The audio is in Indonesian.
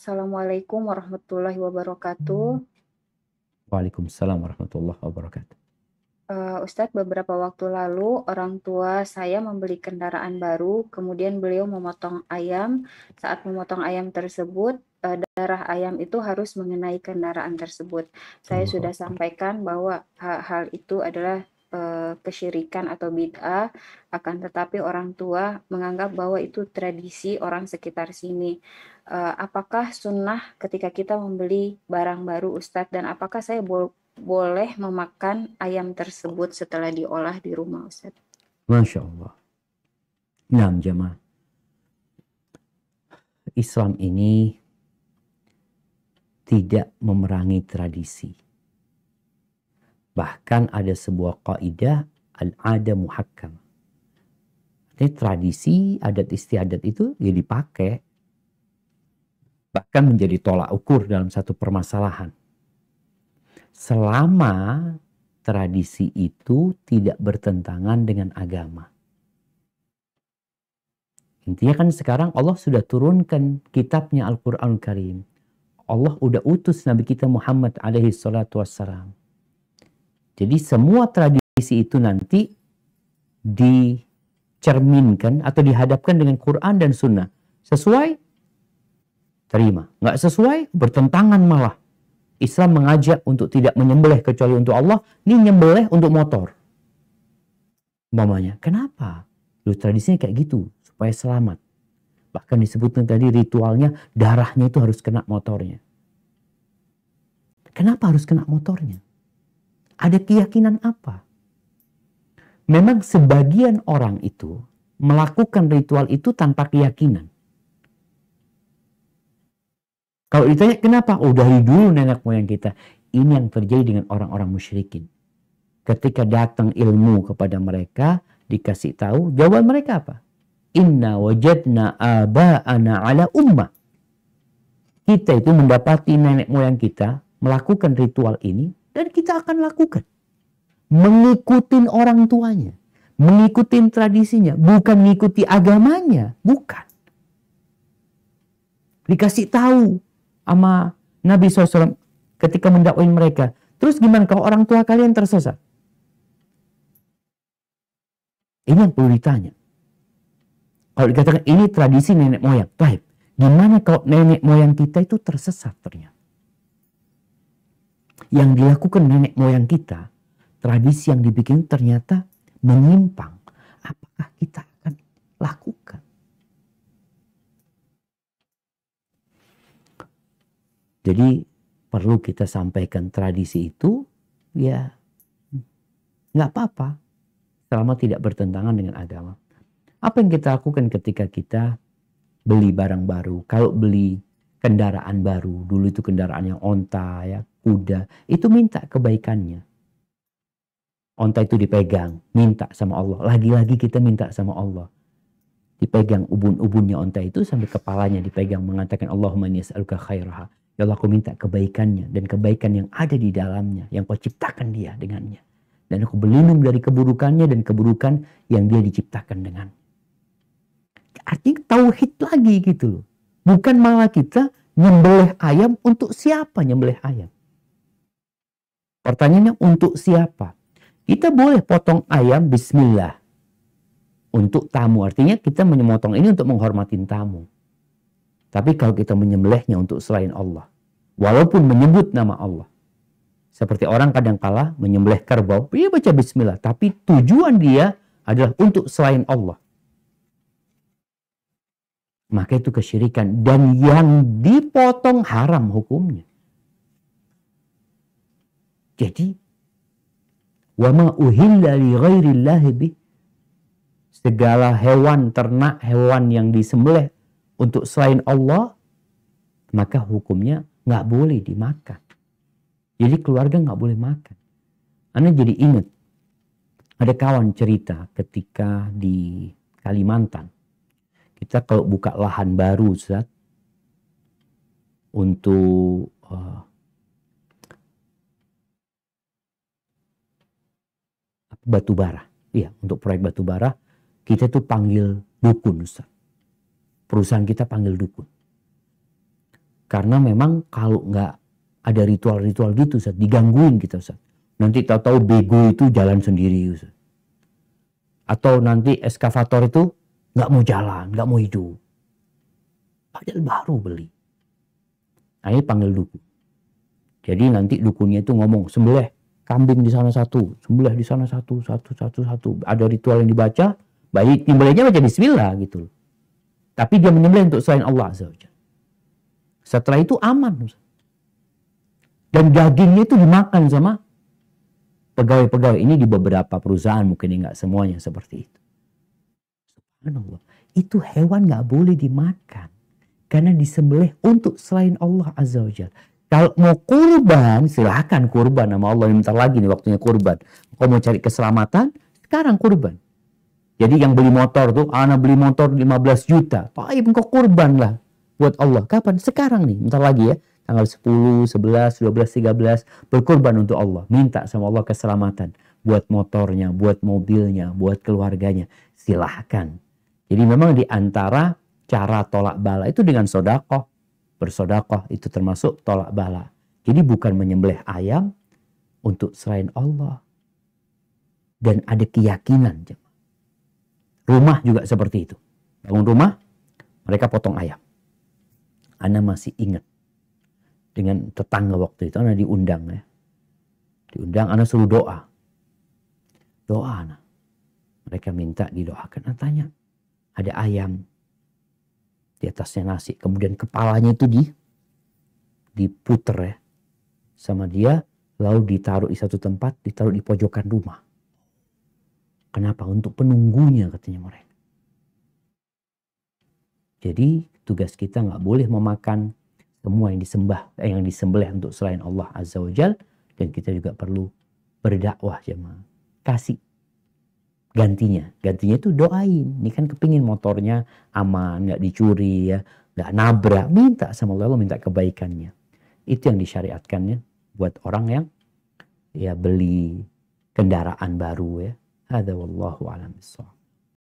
Assalamualaikum warahmatullahi wabarakatuh. Waalaikumsalam warahmatullahi wabarakatuh. Uh, Ustadz, beberapa waktu lalu orang tua saya membeli kendaraan baru, kemudian beliau memotong ayam. Saat memotong ayam tersebut, uh, darah ayam itu harus mengenai kendaraan tersebut. Saya oh. sudah sampaikan bahwa hal, hal itu adalah uh, kesyirikan atau bid'ah, akan tetapi orang tua menganggap bahwa itu tradisi orang sekitar sini. Uh, apakah sunnah ketika kita membeli barang baru Ustadz dan apakah saya bo boleh memakan ayam tersebut setelah diolah di rumah Ustadz? Masya Allah. Nah, jemaah. Islam ini tidak memerangi tradisi Bahkan ada sebuah kaidah al-ada muhakkam. ini tradisi, adat istiadat itu ya dipakai. Bahkan menjadi tolak ukur dalam satu permasalahan. Selama tradisi itu tidak bertentangan dengan agama. Intinya kan sekarang Allah sudah turunkan kitabnya Al-Quran Al Karim. Allah udah utus Nabi kita Muhammad alaihi salatu wassalam. Jadi semua tradisi itu nanti dicerminkan atau dihadapkan dengan Quran dan Sunnah. Sesuai, terima. Nggak sesuai, bertentangan malah. Islam mengajak untuk tidak menyembelih kecuali untuk Allah. Ini nyembelih untuk motor. Mamanya, kenapa? Lu tradisinya kayak gitu, supaya selamat. Bahkan disebutkan tadi ritualnya, darahnya itu harus kena motornya. Kenapa harus kena motornya? ada keyakinan apa? Memang sebagian orang itu melakukan ritual itu tanpa keyakinan. Kalau ditanya kenapa? Oh dari dulu nenek moyang kita. Ini yang terjadi dengan orang-orang musyrikin. Ketika datang ilmu kepada mereka, dikasih tahu, jawaban mereka apa? Inna wajadna aba'ana ala ummah. Kita itu mendapati nenek moyang kita melakukan ritual ini dan kita akan lakukan. Mengikutin orang tuanya. Mengikutin tradisinya. Bukan mengikuti agamanya. Bukan. Dikasih tahu sama Nabi SAW ketika mendakwain mereka. Terus gimana kalau orang tua kalian tersesat? Ini yang perlu ditanya. Kalau dikatakan ini tradisi nenek moyang, baik. Gimana kalau nenek moyang kita itu tersesat ternyata? yang dilakukan nenek moyang kita, tradisi yang dibikin ternyata menyimpang. Apakah kita akan lakukan? Jadi perlu kita sampaikan tradisi itu ya nggak apa-apa selama tidak bertentangan dengan agama. Apa yang kita lakukan ketika kita beli barang baru? Kalau beli kendaraan baru, dulu itu kendaraan yang onta ya, kuda itu minta kebaikannya. Onta itu dipegang, minta sama Allah. Lagi-lagi kita minta sama Allah. Dipegang ubun-ubunnya onta itu sampai kepalanya dipegang mengatakan Allahumma as'aluka khairaha. Ya Allah aku minta kebaikannya dan kebaikan yang ada di dalamnya. Yang kau ciptakan dia dengannya. Dan aku berlindung dari keburukannya dan keburukan yang dia diciptakan dengan. Artinya tauhid lagi gitu Bukan malah kita nyembelih ayam untuk siapa nyembelih ayam. Pertanyaannya untuk siapa? Kita boleh potong ayam bismillah untuk tamu. Artinya kita menyemotong ini untuk menghormati tamu. Tapi kalau kita menyembelihnya untuk selain Allah, walaupun menyebut nama Allah. Seperti orang kadang kadangkala menyembelih kerbau, dia baca bismillah, tapi tujuan dia adalah untuk selain Allah. Maka itu kesyirikan dan yang dipotong haram hukumnya. Jadi, wama uhilla Segala hewan ternak, hewan yang disembelih untuk selain Allah, maka hukumnya nggak boleh dimakan. Jadi keluarga nggak boleh makan. Anda jadi ingat, ada kawan cerita ketika di Kalimantan. Kita kalau buka lahan baru, Ustaz, untuk uh, batu bara. Iya, untuk proyek batu bara kita tuh panggil dukun Ustaz. Perusahaan kita panggil dukun. Karena memang kalau nggak ada ritual-ritual gitu Ustaz, digangguin kita Ustaz. Nanti tahu-tahu bego itu jalan sendiri Ustaz. Atau nanti eskavator itu nggak mau jalan, nggak mau hidup. Padahal baru beli. ini panggil dukun. Jadi nanti dukunnya itu ngomong, sembelih, kambing di sana satu, sembelih di sana satu, satu, satu, satu. Ada ritual yang dibaca, baik nyembelihnya baca bismillah gitu Tapi dia menyembelih untuk selain Allah azza Setelah itu aman. Dan dagingnya itu dimakan sama pegawai-pegawai ini di beberapa perusahaan mungkin nggak semuanya seperti itu. Subhanallah. Itu hewan nggak boleh dimakan karena disembelih untuk selain Allah azza wajalla kalau mau kurban, silahkan kurban sama Allah. Bentar lagi nih waktunya kurban. Kau mau cari keselamatan, sekarang kurban. Jadi yang beli motor tuh, anak beli motor 15 juta. Pak engkau kau kurban lah buat Allah. Kapan? Sekarang nih, bentar lagi ya. Tanggal 10, 11, 12, 13. Berkurban untuk Allah. Minta sama Allah keselamatan. Buat motornya, buat mobilnya, buat keluarganya. Silahkan. Jadi memang di antara cara tolak bala itu dengan sodakoh bersodakoh itu termasuk tolak bala. Jadi bukan menyembelih ayam untuk selain Allah. Dan ada keyakinan. Rumah juga seperti itu. Bangun rumah, mereka potong ayam. Ana masih ingat dengan tetangga waktu itu. Ana diundang ya. Diundang, Ana suruh doa. Doa Ana. Mereka minta didoakan. Ana tanya, ada ayam di atasnya nasi. Kemudian kepalanya itu di diputer ya sama dia lalu ditaruh di satu tempat, ditaruh di pojokan rumah. Kenapa? Untuk penunggunya katanya mereka. Jadi tugas kita nggak boleh memakan semua yang disembah, eh, yang disembelih untuk selain Allah Azza wa Jal. Dan kita juga perlu berdakwah jemaah. Kasih gantinya. Gantinya itu doain. Ini kan kepingin motornya aman, nggak dicuri ya, nggak nabrak. Minta sama Allah, minta kebaikannya. Itu yang disyariatkannya buat orang yang ya beli kendaraan baru ya. Hada wallahu alam